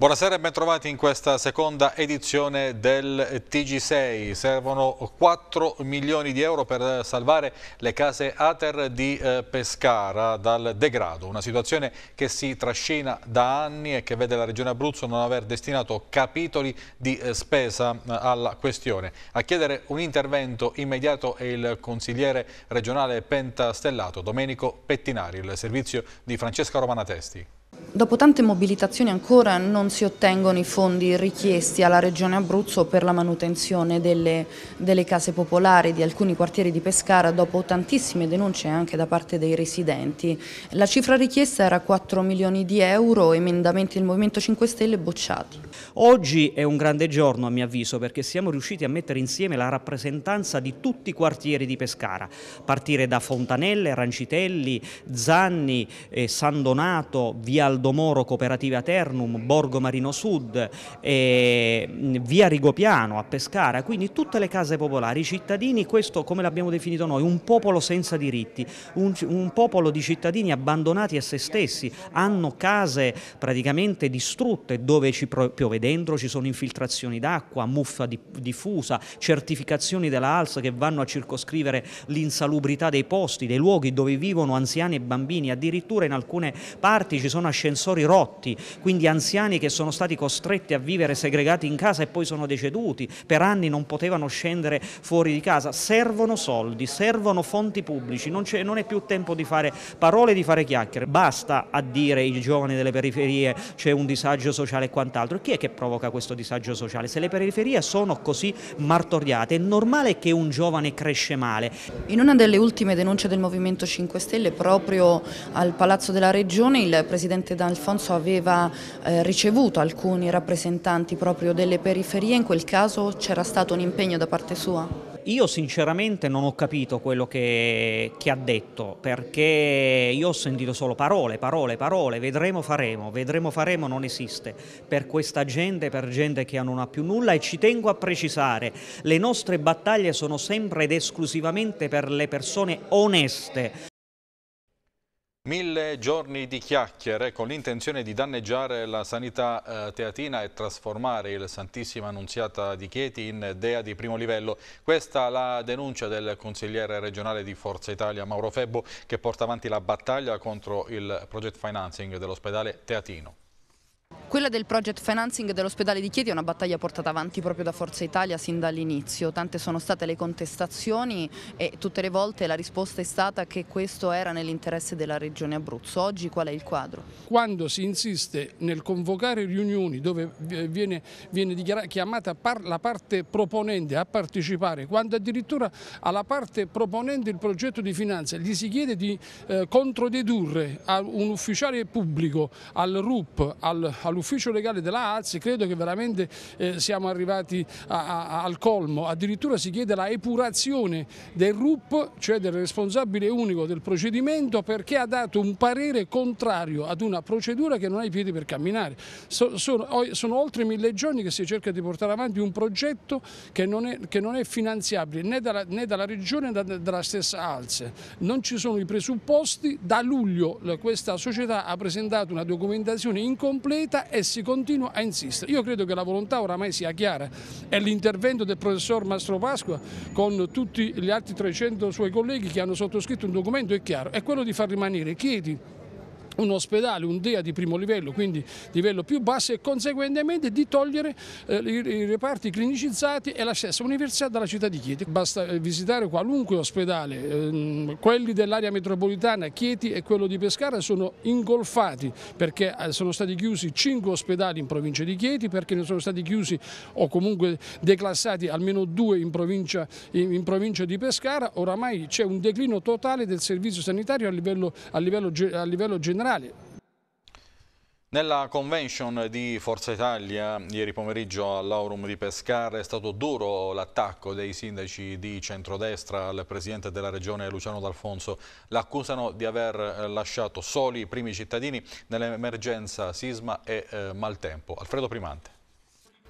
Buonasera e ben trovati in questa seconda edizione del TG6. Servono 4 milioni di euro per salvare le case Ater di eh, Pescara dal degrado, una situazione che si trascina da anni e che vede la Regione Abruzzo non aver destinato capitoli di eh, spesa eh, alla questione. A chiedere un intervento immediato è il consigliere regionale pentastellato Domenico Pettinari, il servizio di Francesca Romanatesti. Dopo tante mobilitazioni ancora non si ottengono i fondi richiesti alla Regione Abruzzo per la manutenzione delle, delle, case popolari di alcuni quartieri di Pescara dopo tantissime denunce anche da parte dei residenti. La cifra richiesta era 4 milioni di euro, emendamenti del Movimento 5 Stelle bocciati. Oggi è un grande giorno a mio avviso perché siamo riusciti a mettere insieme la rappresentanza di tutti i quartieri di Pescara, partire da Fontanelle, Rancitelli, Zanni, eh, San Donato, Via Aldo Moro Cooperativa Ternum, Borgo Marino Sud, eh, via Rigopiano a Pescara, quindi tutte le case popolari, i cittadini, questo come l'abbiamo definito noi, un popolo senza diritti, un, un popolo di cittadini abbandonati a se stessi, hanno case praticamente distrutte dove ci piove dentro, ci sono infiltrazioni d'acqua, muffa diffusa, certificazioni della ALS che vanno a circoscrivere l'insalubrità dei posti, dei luoghi dove vivono anziani e bambini, addirittura in alcune parti ci sono ascensori rotti, quindi anziani che sono stati costretti a vivere segregati in casa e poi sono deceduti, per anni non potevano scendere fuori di casa. Servono soldi, servono fonti pubblici, non, è, non è più tempo di fare parole, di fare chiacchiere, basta a dire ai giovani delle periferie c'è un disagio sociale e quant'altro. Chi è che provoca questo disagio sociale? Se le periferie sono così martoriate, è normale che un giovane cresce male. In una delle ultime denunce del Movimento 5 Stelle, proprio al Palazzo della Regione, il Presidente Presidente D'Alfonso aveva eh, ricevuto alcuni rappresentanti proprio delle periferie, in quel caso c'era stato un impegno da parte sua? Io sinceramente non ho capito quello che, che, ha detto perché io ho sentito solo parole, parole, parole, vedremo faremo, vedremo faremo non esiste per questa gente, per gente che non ha più nulla e ci tengo a precisare, le nostre battaglie sono sempre ed esclusivamente per le persone oneste, Mille giorni di chiacchiere con l'intenzione di danneggiare la sanità eh, teatina e trasformare il Santissima Annunziata di Chieti in dea di primo livello. Questa la denuncia del consigliere regionale di Forza Italia Mauro Febbo che porta avanti la battaglia contro il project financing dell'ospedale teatino. Quella del project financing dell'ospedale di Chieti è una battaglia portata avanti proprio da Forza Italia sin dall'inizio, tante sono state le contestazioni e tutte le volte la risposta è stata che questo era nell'interesse della regione Abruzzo. Oggi qual è il quadro? Quando si insiste nel convocare riunioni dove viene, viene chiamata par la parte proponente a partecipare, quando addirittura alla parte proponente il progetto di finanza gli si chiede di eh, controdedurre a un ufficiale pubblico, al RUP, al, all l'ufficio legale della Alzi, credo che veramente eh, siamo arrivati a, a, al colmo. Addirittura si chiede la epurazione del RUP, cioè del responsabile unico del procedimento, perché ha dato un parere contrario ad una procedura che non ha i piedi per camminare. So, sono, sono, oltre mille giorni che si cerca di portare avanti un progetto che non è, che non è finanziabile né dalla, né dalla, Regione né dalla stessa Alze. Non ci sono i presupposti. Da luglio questa società ha presentato una documentazione incompleta e si continua a insistere. Io credo che la volontà oramai sia chiara e l'intervento del professor Mastro Pasqua con tutti gli altri 300 suoi colleghi che hanno sottoscritto un documento è chiaro, è quello di far rimanere Chieti un ospedale, un DEA di primo livello, quindi livello più basso e conseguentemente di togliere eh, i reparti clinicizzati e la stessa università dalla città di Chieti. Basta eh, visitare qualunque ospedale, eh, quelli dell'area metropolitana, Chieti e quello di Pescara sono ingolfati perché eh, sono stati chiusi 5 ospedali in provincia di Chieti, perché ne sono stati chiusi o comunque declassati almeno due in provincia, in, in provincia di Pescara, oramai c'è un declino totale del servizio sanitario a livello, a livello, a livello generale canali. Nella convention di Forza Italia, ieri pomeriggio all'Aurum di Pescara, è stato duro l'attacco dei sindaci di centrodestra al presidente della regione Luciano D'Alfonso. L'accusano di aver eh, lasciato soli i primi cittadini nell'emergenza sisma e eh, maltempo. Alfredo Primante.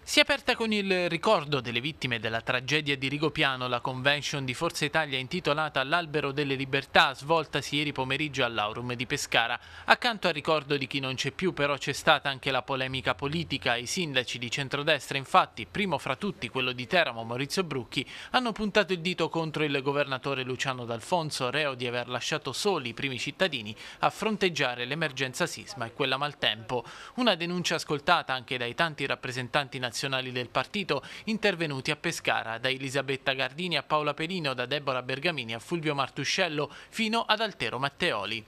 Si è aperta con il ricordo delle vittime della tragedia di Rigopiano la convention di Forza Italia intitolata L'albero delle libertà svoltasi ieri pomeriggio all'Aurum di Pescara. Accanto al ricordo di chi non c'è più però c'è stata anche la polemica politica. I sindaci di centrodestra infatti, primo fra tutti quello di Teramo Maurizio Brucchi, hanno puntato il dito contro il governatore Luciano D'Alfonso, reo di aver lasciato soli i primi cittadini a fronteggiare l'emergenza sisma e quella maltempo. Una denuncia ascoltata anche dai tanti rappresentanti nazionali nazionali del partito, intervenuti a Pescara, da Elisabetta Gardini a Paola Pelino, da Deborah Bergamini a Fulvio Martuscello, fino ad Altero Matteoli.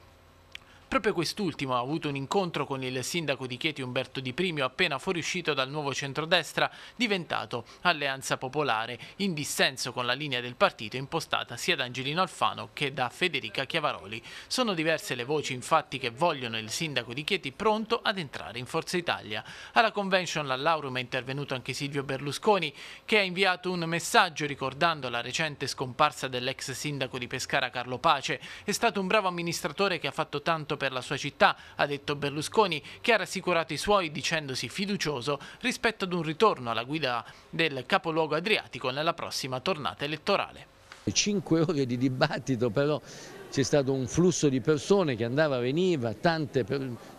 Proprio quest'ultimo ha avuto un incontro con il sindaco di Chieti Umberto Di Primio appena fuoriuscito dal nuovo centrodestra diventato Alleanza Popolare in dissenso con la linea del partito impostata sia da Angelino Alfano che da Federica Chiavaroli. Sono diverse le voci infatti che vogliono il sindaco di Chieti pronto ad entrare in Forza Italia. Alla convention all'Aurum è intervenuto anche Silvio Berlusconi che ha inviato un messaggio ricordando la recente scomparsa dell'ex sindaco di Pescara Carlo Pace. È stato un bravo amministratore che ha fatto tanto per la sua città, ha detto Berlusconi, che ha rassicurato i suoi dicendosi fiducioso rispetto ad un ritorno alla guida del capoluogo adriatico nella prossima tornata elettorale. Cinque ore di dibattito però c'è stato un flusso di persone che andava e veniva, tante,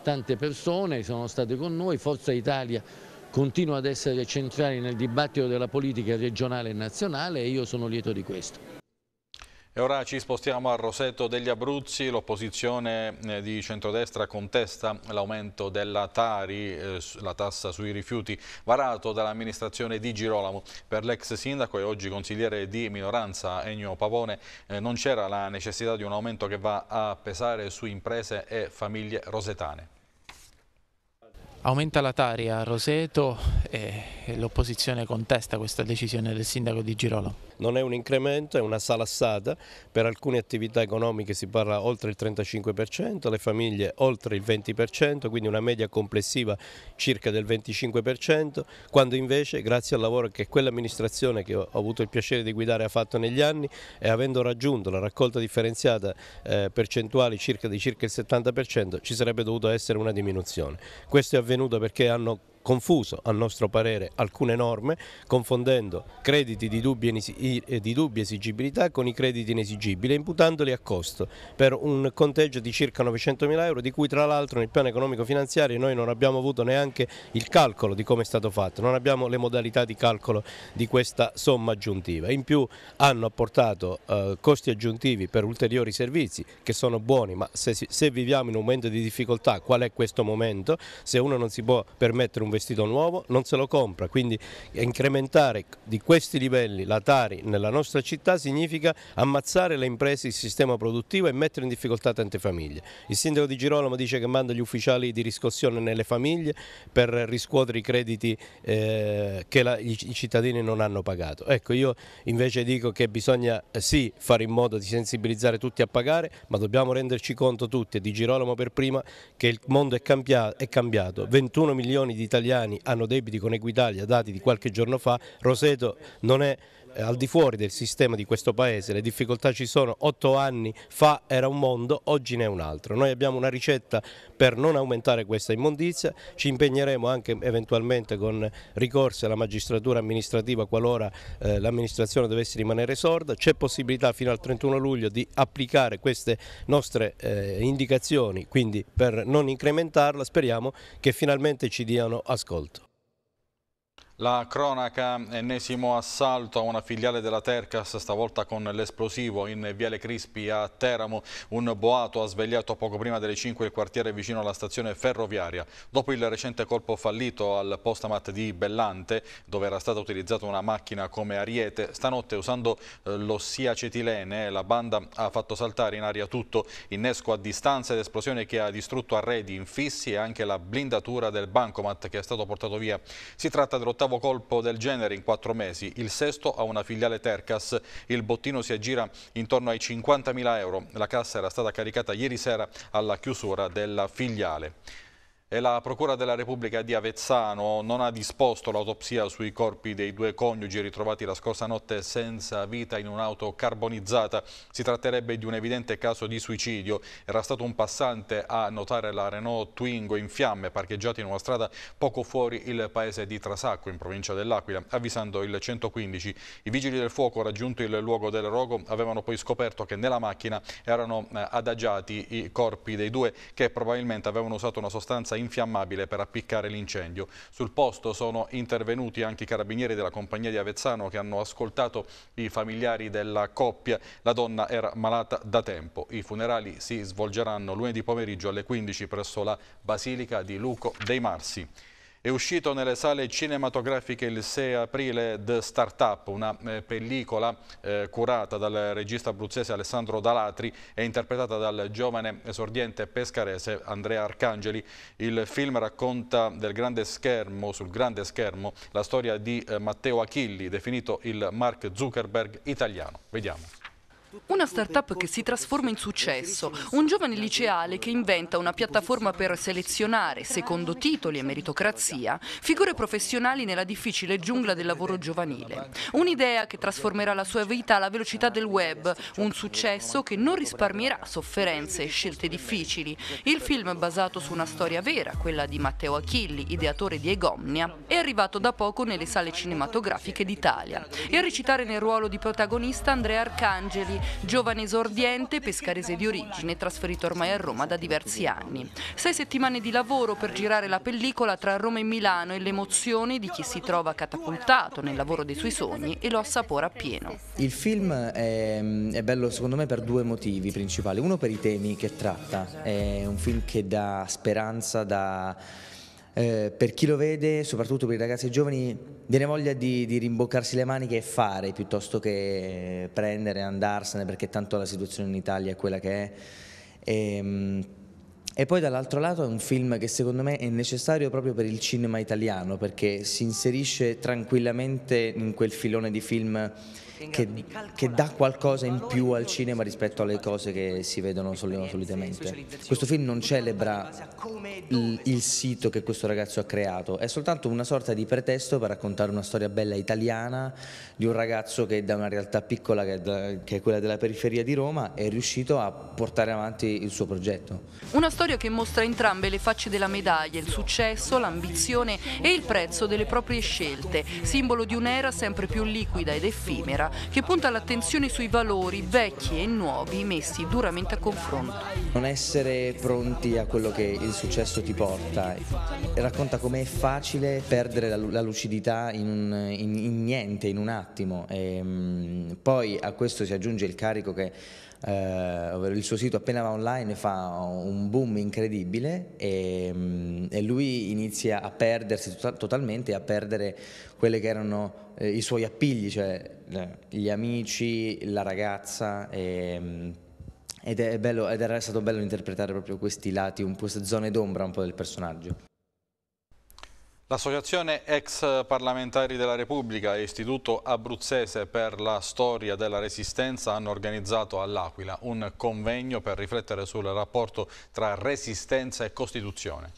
tante persone sono state con noi, Forza Italia continua ad essere centrale nel dibattito della politica regionale e nazionale e io sono lieto di questo. E ora ci spostiamo al Roseto degli Abruzzi, l'opposizione eh, di centrodestra contesta l'aumento della Tari, eh, la tassa sui rifiuti, varato dall'amministrazione di Girolamo. Per l'ex sindaco e oggi consigliere di minoranza Ennio Pavone eh, non c'era la necessità di un aumento che va a pesare su imprese e famiglie rosetane. Aumenta la Tari a Roseto e l'opposizione contesta questa decisione del sindaco di Girolamo non è un incremento, è una salassata, per alcune attività economiche si parla oltre il 35%, le famiglie oltre il 20%, quindi una media complessiva circa del 25%, quando invece grazie al lavoro che quell'amministrazione che ho avuto il piacere di guidare ha fatto negli anni e avendo raggiunto la raccolta differenziata eh, percentuali circa di circa il 70% ci sarebbe dovuto essere una diminuzione. Questo è avvenuto perché hanno confuso a nostro parere alcune norme confondendo crediti di dubbia, eh, di dubbia esigibilità con i crediti inesigibili e imputandoli a costo per un conteggio di circa 900 mila euro di cui tra l'altro nel piano economico finanziario noi non abbiamo avuto neanche il calcolo di come è stato fatto, non abbiamo le modalità di calcolo di questa somma aggiuntiva. In più hanno apportato eh, costi aggiuntivi per ulteriori servizi che sono buoni ma se, se viviamo in un momento di difficoltà qual è questo momento? Se uno non si può permettere un vestito nuovo non se lo compra, quindi incrementare di questi livelli la Tari nella nostra città significa ammazzare le imprese, il sistema produttivo e mettere in difficoltà tante famiglie. Il sindaco di Girolamo dice che manda gli ufficiali di riscossione nelle famiglie per riscuotere i crediti eh, che la, i cittadini non hanno pagato. Ecco, io invece dico che bisogna eh, sì fare in modo di sensibilizzare tutti a pagare, ma dobbiamo renderci conto tutti, di Girolamo per prima, che il mondo è, cambiato, è cambiato. 21 milioni di italiani italiani hanno debiti con Equitalia dati di qualche giorno fa, Roseto non è eh, al di fuori del sistema di questo paese, le difficoltà ci sono, otto anni fa era un mondo, oggi ne è un altro. Noi abbiamo una ricetta per non aumentare questa immondizia, ci impegneremo anche eventualmente con ricorsi alla magistratura amministrativa qualora eh, l'amministrazione dovesse rimanere sorda, c'è possibilità fino al 31 luglio di applicare queste nostre eh, indicazioni, quindi per non incrementarla speriamo che finalmente ci diano ascolto. La cronaca, ennesimo assalto a una filiale della Tercas, stavolta con l'esplosivo in Viale Crispi a Teramo. Un boato ha svegliato poco prima delle 5 il quartiere vicino alla stazione ferroviaria. Dopo il recente colpo fallito al postamat di Bellante, dove era stata utilizzata una macchina come ariete, stanotte usando eh, l'ossiacetilene la banda ha fatto saltare in aria tutto, innesco a distanza ed esplosione che ha distrutto arredi infissi e anche la blindatura del bancomat che è stato portato via. Si tratta dell'ottavo ottavo colpo del genere in quattro mesi, il sesto a una filiale Tercas. Il bottino si aggira intorno ai 50.000 euro. La cassa era stata caricata ieri sera alla chiusura della filiale e la Procura della Repubblica di Avezzano non ha disposto l'autopsia sui corpi dei due coniugi ritrovati la scorsa notte senza vita in un'auto carbonizzata. Si tratterebbe di un evidente caso di suicidio. Era stato un passante a notare la Renault Twingo in fiamme parcheggiata in una strada poco fuori il paese di Trasacco, in provincia dell'Aquila, avvisando il 115. I vigili del fuoco raggiunto il luogo del rogo avevano poi scoperto che nella macchina erano eh, adagiati i corpi dei due che probabilmente avevano usato una sostanza infiammabile per appiccare l'incendio. Sul posto sono intervenuti anche i carabinieri della compagnia di Avezzano che hanno ascoltato i familiari della coppia. La donna era malata da tempo. I funerali si svolgeranno lunedì pomeriggio alle 15 presso la Basilica di Luco dei Marsi. È uscito nelle sale cinematografiche il 6 aprile The Startup, una eh, pellicola eh, curata dal regista abruzzese Alessandro Dalatri e interpretata dal giovane esordiente pescarese Andrea Arcangeli. Il film racconta del grande schermo, sul grande schermo la storia di eh, Matteo Achilli, definito il Mark Zuckerberg italiano. Vediamo. Una startup che si trasforma in successo, un giovane liceale che inventa una piattaforma per selezionare, secondo titoli e meritocrazia, figure professionali nella difficile giungla del lavoro giovanile. Un'idea che trasformerà la sua vita alla velocità del web, un successo che non risparmierà sofferenze e scelte difficili. Il film, basato su una storia vera, quella di Matteo Achilli, ideatore di Egomnia, è arrivato da poco nelle sale cinematografiche d'Italia. E a recitare nel ruolo di protagonista Andrea Arcangeli, giovane esordiente pescarese di origine, trasferito ormai a Roma da diversi anni. Sei settimane di lavoro per girare la pellicola tra Roma e Milano e l'emozione di chi si trova catapultato nel lavoro dei suoi sogni e lo assapora appieno. Il film è, è bello secondo me per due motivi principali, uno per i temi che tratta, è un film che dà speranza, dà eh, per chi lo vede, soprattutto per i ragazzi giovani, viene voglia di, di, rimboccarsi le maniche e fare piuttosto che prendere e andarsene perché tanto la situazione in Italia è quella che è. E, ehm, e poi dall'altro lato è un film che secondo me è necessario proprio per il cinema italiano perché si inserisce tranquillamente in quel filone di film che, che dà qualcosa in più al cinema rispetto alle cose che si vedono solitamente. Questo film non celebra il, il sito che questo ragazzo ha creato, è soltanto una sorta di pretesto per raccontare una storia bella italiana di un ragazzo che da una realtà piccola che è, da, che è quella della periferia di Roma è riuscito a portare avanti il suo progetto. Uno storia che mostra entrambe le facce della medaglia, il successo, l'ambizione e il prezzo delle proprie scelte, simbolo di un'era sempre più liquida ed effimera che punta l'attenzione sui valori vecchi e nuovi messi duramente a confronto. Non essere pronti a quello che il successo ti porta, racconta com'è facile perdere la, lucidità in, un, in, in, niente, in un attimo. E, ehm, poi a questo si aggiunge il carico che eh, ovvero il suo sito appena va online fa un boom incredibile e, mm, e lui inizia a perdersi to- tota-, totalmente, a perdere quelli che erano eh, i suoi appigli, cioè eh, gli amici, la ragazza. E, mm, ed, bello, ed era stato bello interpretare proprio questi lati, un queste zone d'ombra un po' del personaggio. L'associazione ex parlamentari della Repubblica e Istituto Abruzzese per la storia della resistenza hanno organizzato all'Aquila un convegno per riflettere sul rapporto tra resistenza e Costituzione.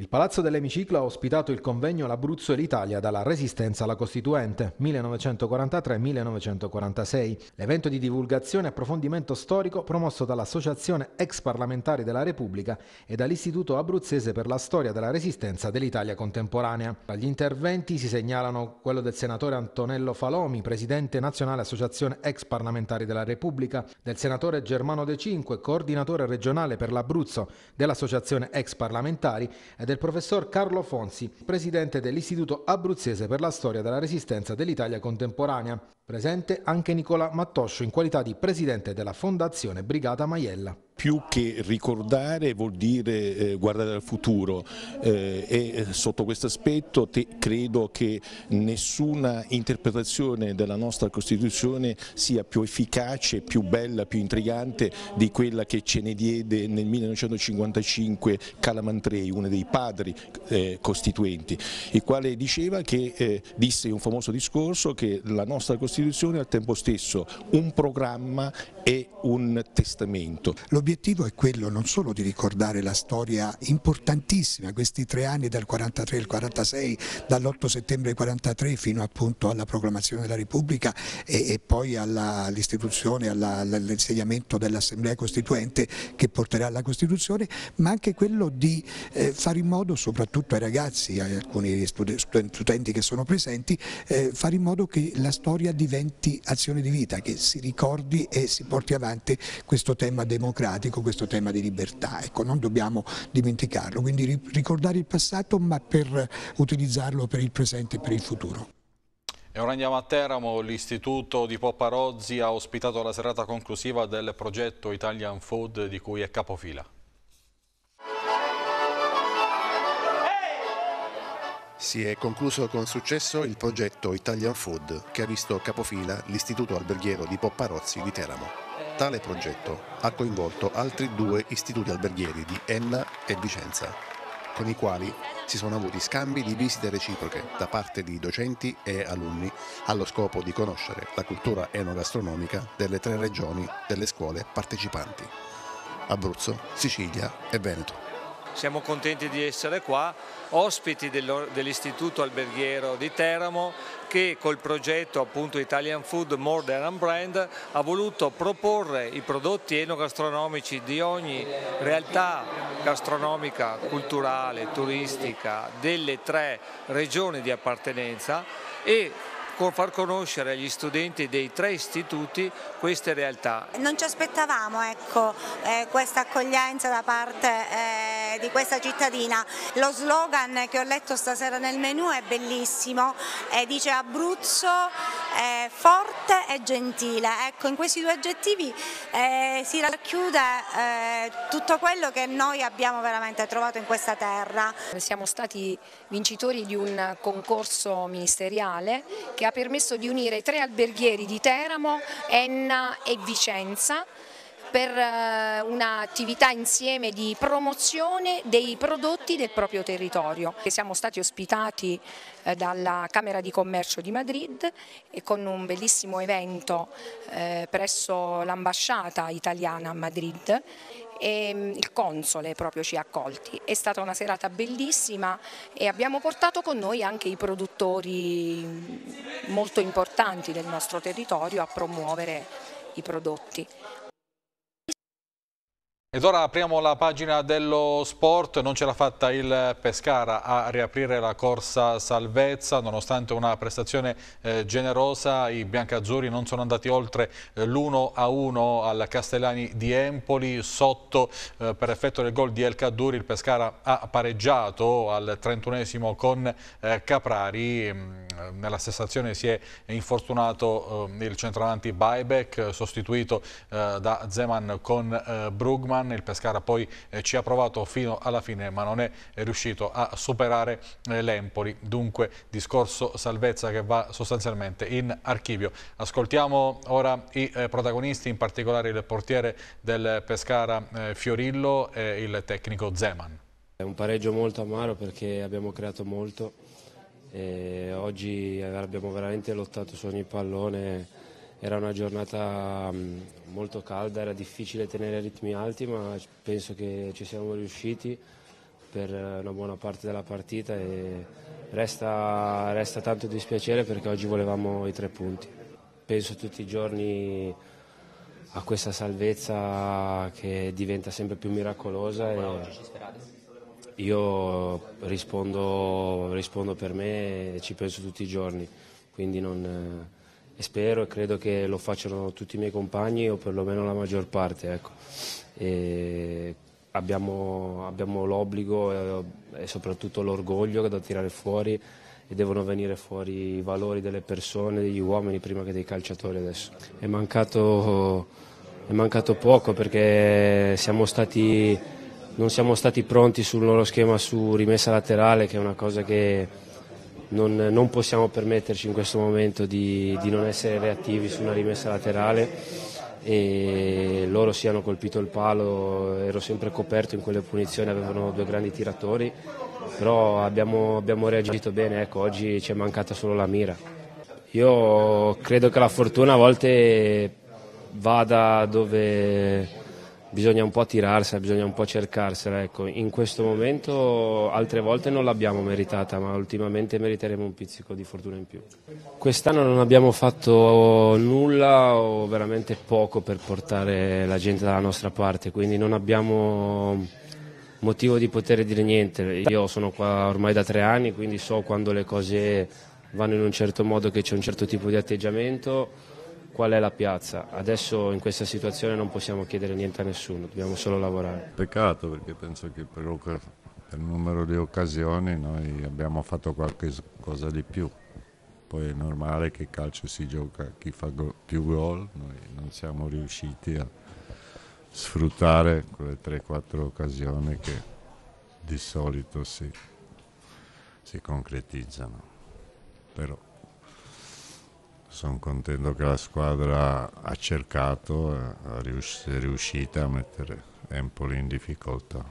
Il Palazzo dell'Emiciclo ha ospitato il convegno L'Abruzzo e l'Italia dalla Resistenza alla Costituente 1943-1946, l'evento di divulgazione e approfondimento storico promosso dall'Associazione Ex Parlamentari della Repubblica e dall'Istituto Abruzzese per la Storia della Resistenza dell'Italia Contemporanea. Agli interventi si segnalano quello del senatore Antonello Falomi, presidente nazionale Associazione Ex Parlamentari della Repubblica, del senatore Germano De Cinque, coordinatore regionale per l'Abruzzo dell'Associazione Ex Parlamentari e del professor Carlo Fonsi, presidente dell'Istituto Abruzzese per la storia della resistenza dell'Italia contemporanea. Presente anche Nicola Mattoscio in qualità di presidente della Fondazione Brigata Maiella più che ricordare vuol dire eh, guardare al futuro eh, e eh, sotto questo aspetto credo che nessuna interpretazione della nostra Costituzione sia più efficace, più bella, più intrigante di quella che ce ne diede nel 1955 Calamantrei, uno dei padri eh, costituenti, il quale diceva che, eh, disse un famoso discorso che la nostra Costituzione è al tempo stesso un programma e un testamento l'obiettivo è quello non solo di ricordare la storia importantissima, questi tre anni dal 43 al 46, dall'8 settembre 43 fino appunto alla proclamazione della Repubblica e, e poi all'istituzione, all all'insegnamento dell'Assemblea Costituente che porterà alla Costituzione, ma anche quello di eh, fare in modo, soprattutto ai ragazzi, ai alcuni studenti che sono presenti, eh, fare in modo che la storia diventi azione di vita, che si ricordi e si porti avanti questo tema democratico problematico questo tema di libertà, ecco, non dobbiamo dimenticarlo, quindi ricordare il passato ma per utilizzarlo per il presente e per il futuro. E ora andiamo a Teramo, l'istituto di Popparozzi ha ospitato la serata conclusiva del progetto Italian Food di cui è capofila. Si è concluso con successo il progetto Italian Food che ha visto capofila l'Istituto Alberghiero di Popparozzi di Teramo. Tale progetto ha coinvolto altri due istituti alberghieri di Enna e Vicenza, con i quali si sono avuti scambi di visite reciproche da parte di docenti e alunni allo scopo di conoscere la cultura enogastronomica delle tre regioni delle scuole partecipanti, Abruzzo, Sicilia e Veneto siamo contenti di essere qua, ospiti dell'Istituto Alberghiero di Teramo che col progetto appunto Italian Food More Than a Brand ha voluto proporre i prodotti enogastronomici di ogni realtà gastronomica, culturale, turistica delle tre regioni di appartenenza e far conoscere agli studenti dei tre istituti queste realtà. Non ci aspettavamo ecco, eh, questa accoglienza da parte eh di questa cittadina. Lo slogan che ho letto stasera nel menù è bellissimo, eh, dice Abruzzo eh, forte e gentile. Ecco, in questi due aggettivi eh, si racchiude eh, tutto quello che noi abbiamo veramente trovato in questa terra. Siamo stati vincitori di un concorso ministeriale che ha permesso di unire tre alberghieri di Teramo, Enna e Vicenza per eh, un'attività insieme di promozione dei prodotti del proprio territorio. Siamo stati ospitati eh, dalla Camera di Commercio di Madrid e con un bellissimo evento eh, presso l'ambasciata italiana a Madrid e mm, il console proprio ci ha accolti. È stata una serata bellissima e abbiamo portato con noi anche i produttori mm, molto importanti del nostro territorio a promuovere i prodotti. Ed ora apriamo la pagina dello sport, non ce l'ha fatta il Pescara a riaprire la corsa salvezza, nonostante una prestazione eh, generosa i biancazzurri non sono andati oltre eh, l'1-1 al Castellani di Empoli, sotto eh, per effetto del gol di El Cadduri il Pescara ha pareggiato al 31 esimo con eh, Caprari, mm, nella stessa azione si è infortunato eh, il centravanti Buyback, sostituito eh, da Zeman con Brugman Giovanni, il Pescara poi eh, ci ha provato fino alla fine ma non è eh, riuscito a superare eh, l'Empoli, dunque discorso salvezza che va sostanzialmente in archivio. Ascoltiamo ora i protagonisti, in particolare il portiere del Pescara Fiorillo e il tecnico Zeman. È un pareggio molto amaro perché abbiamo creato molto e oggi abbiamo veramente lottato su ogni pallone era una giornata mm, molto calda, era difficile tenere ritmi alti, ma penso che ci siamo riusciti per eh, una buona parte della partita e resta, resta tanto dispiacere perché oggi volevamo i tre punti. Penso tutti i giorni a questa salvezza che diventa sempre più miracolosa. io rispondo, rispondo, per me e ci penso tutti i giorni, quindi non eh, e spero e credo che lo facciano tutti i miei compagni o perlomeno la maggior parte. Ecco. abbiamo, abbiamo l'obbligo e, eh, e soprattutto l'orgoglio da tirare fuori e devono venire fuori i valori delle persone, degli uomini prima che dei calciatori adesso. È mancato, è mancato poco perché siamo stati, non siamo stati pronti sul loro schema su rimessa laterale che è una cosa che non, non, possiamo permetterci in questo momento di, di non essere reattivi su una rimessa laterale e loro si hanno colpito il palo, ero sempre coperto in quelle punizioni, avevano due grandi tiratori, però abbiamo, abbiamo reagito bene, ecco, oggi ci è mancata solo la mira. Io credo che la fortuna a volte vada dove bisogna un po' tirarsela, bisogna un po' cercarsela. Ecco. In questo momento altre volte non l'abbiamo meritata, ma ultimamente meriteremo un pizzico di fortuna in più. Quest'anno non abbiamo fatto nulla o veramente poco per portare la gente dalla nostra parte, quindi non abbiamo motivo di poter dire niente. Io sono qua ormai da tre anni, quindi so quando le cose vanno in un certo modo che c'è un certo tipo di atteggiamento qual è la piazza. Adesso in questa situazione non possiamo chiedere niente a nessuno, dobbiamo solo lavorare. Peccato perché penso che per il numero di occasioni noi abbiamo fatto qualche cosa di più. Poi è normale che il calcio si gioca chi fa più gol, noi non siamo riusciti a sfruttare quelle 3-4 occasioni che di solito si, si concretizzano. Però sono contento che la squadra ha cercato, eh, è riuscita a mettere Empoli in difficoltà.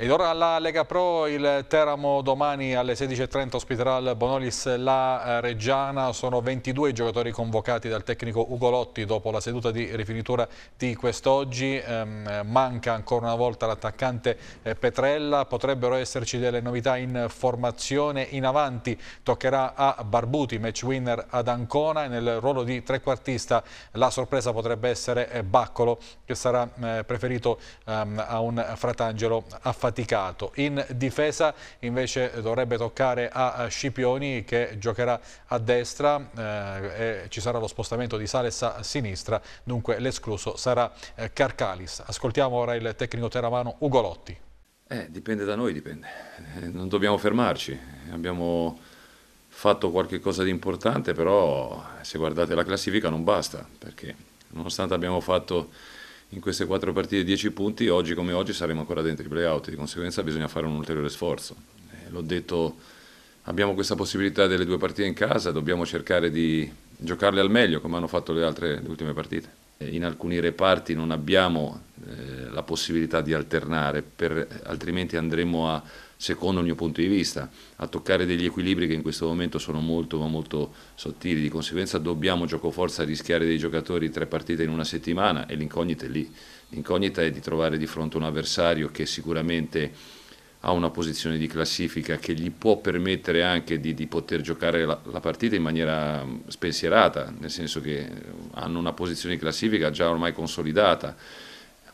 Ed ora alla Lega Pro, il Teramo domani alle 16.30 ospiterà il Bonolis La eh, Reggiana, sono 22 i giocatori convocati dal tecnico Ugolotti dopo la seduta di rifinitura di quest'oggi, ehm, manca ancora una volta l'attaccante eh, Petrella, potrebbero esserci delle novità in formazione, in avanti toccherà a Barbuti, match winner ad Ancona e nel ruolo di trequartista la sorpresa potrebbe essere eh, Baccolo che sarà preferito ehm, a un Fratangelo affariato faticato. In difesa invece dovrebbe toccare a Scipioni che giocherà a destra eh, e ci sarà lo spostamento di Sales a sinistra, dunque l'escluso sarà eh, Carcalis. Ascoltiamo ora il tecnico teramano Ugolotti. Eh, dipende da noi, dipende. Eh, non dobbiamo fermarci. Abbiamo fatto qualche cosa di importante, però se guardate la classifica non basta, perché nonostante abbiamo fatto in queste quattro partite 10 punti, oggi come oggi saremo ancora dentro i playout, di conseguenza bisogna fare un ulteriore sforzo. Eh, l'ho detto, abbiamo questa possibilità delle due partite in casa, dobbiamo cercare di giocarle al meglio come hanno fatto le altre le ultime partite. Eh, in alcuni reparti non abbiamo eh, la possibilità di alternare, per, altrimenti andremo a secondo il mio punto di vista, a toccare degli equilibri che in questo momento sono molto molto sottili, di conseguenza dobbiamo giocoforza rischiare dei giocatori tre partite in una settimana e l'incognita è lì, l'incognita è di trovare di fronte un avversario che sicuramente ha una posizione di classifica che gli può permettere anche di, di poter giocare la, la, partita in maniera mm, spensierata, nel senso che eh, hanno una posizione di classifica già ormai consolidata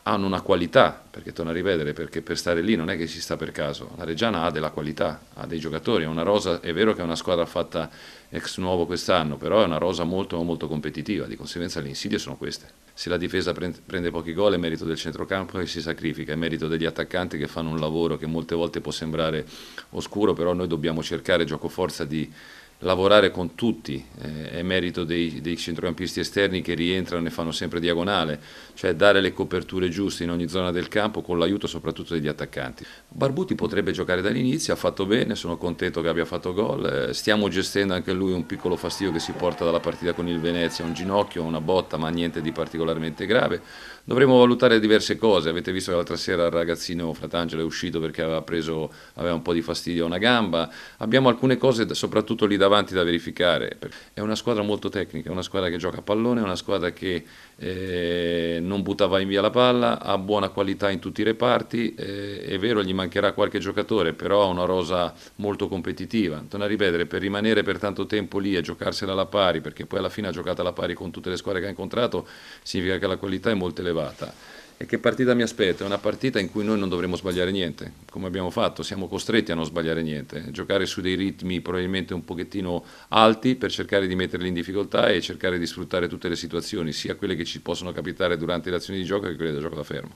hanno una qualità, perché torna a rivedere, perché per stare lì non è che si sta per caso, la Reggiana ha della qualità, ha dei giocatori, è una rosa, è vero che è una squadra fatta ex nuovo quest'anno, però è una rosa molto molto competitiva, di conseguenza le insidie sono queste. Se la difesa prende pochi gol è merito del centrocampo che si sacrifica, è merito degli attaccanti che fanno un lavoro che molte volte può sembrare oscuro, però noi dobbiamo cercare gioco forza di lavorare con tutti, eh, è merito dei, dei, centrocampisti esterni che rientrano e fanno sempre diagonale, cioè dare le coperture giuste in ogni zona del campo con l'aiuto soprattutto degli attaccanti. Barbuti potrebbe giocare dall'inizio, ha fatto bene, sono contento che abbia fatto gol, eh, stiamo gestendo anche lui un piccolo fastidio che si porta dalla partita con il Venezia, un ginocchio, una botta, ma niente di particolarmente grave. Dovremmo valutare diverse cose, avete visto che l'altra sera il ragazzino Fratangelo è uscito perché aveva, preso, aveva un po' di fastidio a una gamba, abbiamo alcune cose soprattutto lì davanti avanti da verificare. È una squadra molto tecnica, è una squadra che gioca a pallone, è una squadra che eh, non buttava in via la palla, ha buona qualità in tutti i reparti, eh, è vero gli mancherà qualche giocatore, però ha una rosa molto competitiva. Torno a ripetere, per rimanere per tanto tempo lì e giocarsela alla pari, perché poi alla fine ha giocato alla pari con tutte le squadre che ha incontrato, significa che la qualità è molto elevata. E che partita mi aspetta? È una partita in cui noi non dovremo sbagliare niente, come abbiamo fatto, siamo costretti a non sbagliare niente, giocare su dei ritmi probabilmente un pochettino alti per cercare di metterli in difficoltà e cercare di sfruttare tutte le situazioni, sia quelle che ci possono capitare durante le azioni di gioco che quelle da gioco da fermo.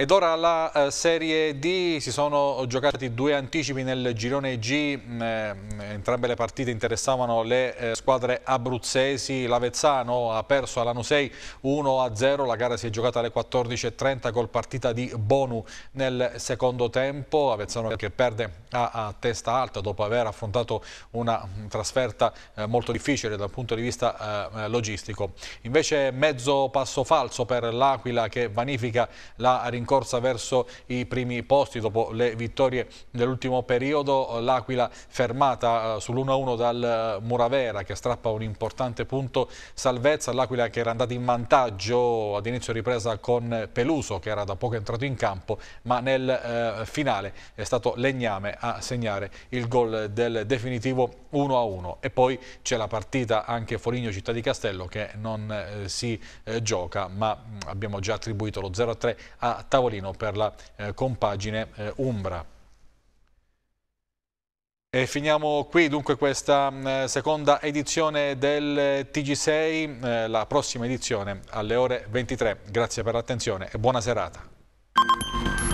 Ed ora la eh, Serie D, si sono giocati due anticipi nel girone G, mm, eh, entrambe le partite interessavano le eh, squadre abruzzesi, l'Avezzano ha perso alla 6 1-0, la gara si è giocata alle 14.30 col partita di Bonu nel secondo tempo, Avezzano che perde a, testa alta dopo aver affrontato una mm, trasferta molto difficile dal punto di vista logistico. Invece mezzo passo falso per l'Aquila che vanifica la rincorsa corsa verso i primi posti dopo le vittorie dell'ultimo periodo. L'Aquila fermata eh, sull'1-1 dal eh, Muravera che strappa un importante punto salvezza. L'Aquila che era andata in vantaggio ad inizio ripresa con Peluso che era da poco entrato in campo ma nel eh, finale è stato Legname a segnare il gol del definitivo 1-1 e poi c'è la partita anche Foligno Città di Castello che non eh, si eh, gioca ma mm, abbiamo già attribuito lo 0-3 a Tavolino tavolino per la eh, compagine eh, Umbra. E finiamo qui dunque questa mm, seconda edizione del eh, TG6, eh, la prossima edizione alle ore 23. Grazie per l'attenzione e buona serata.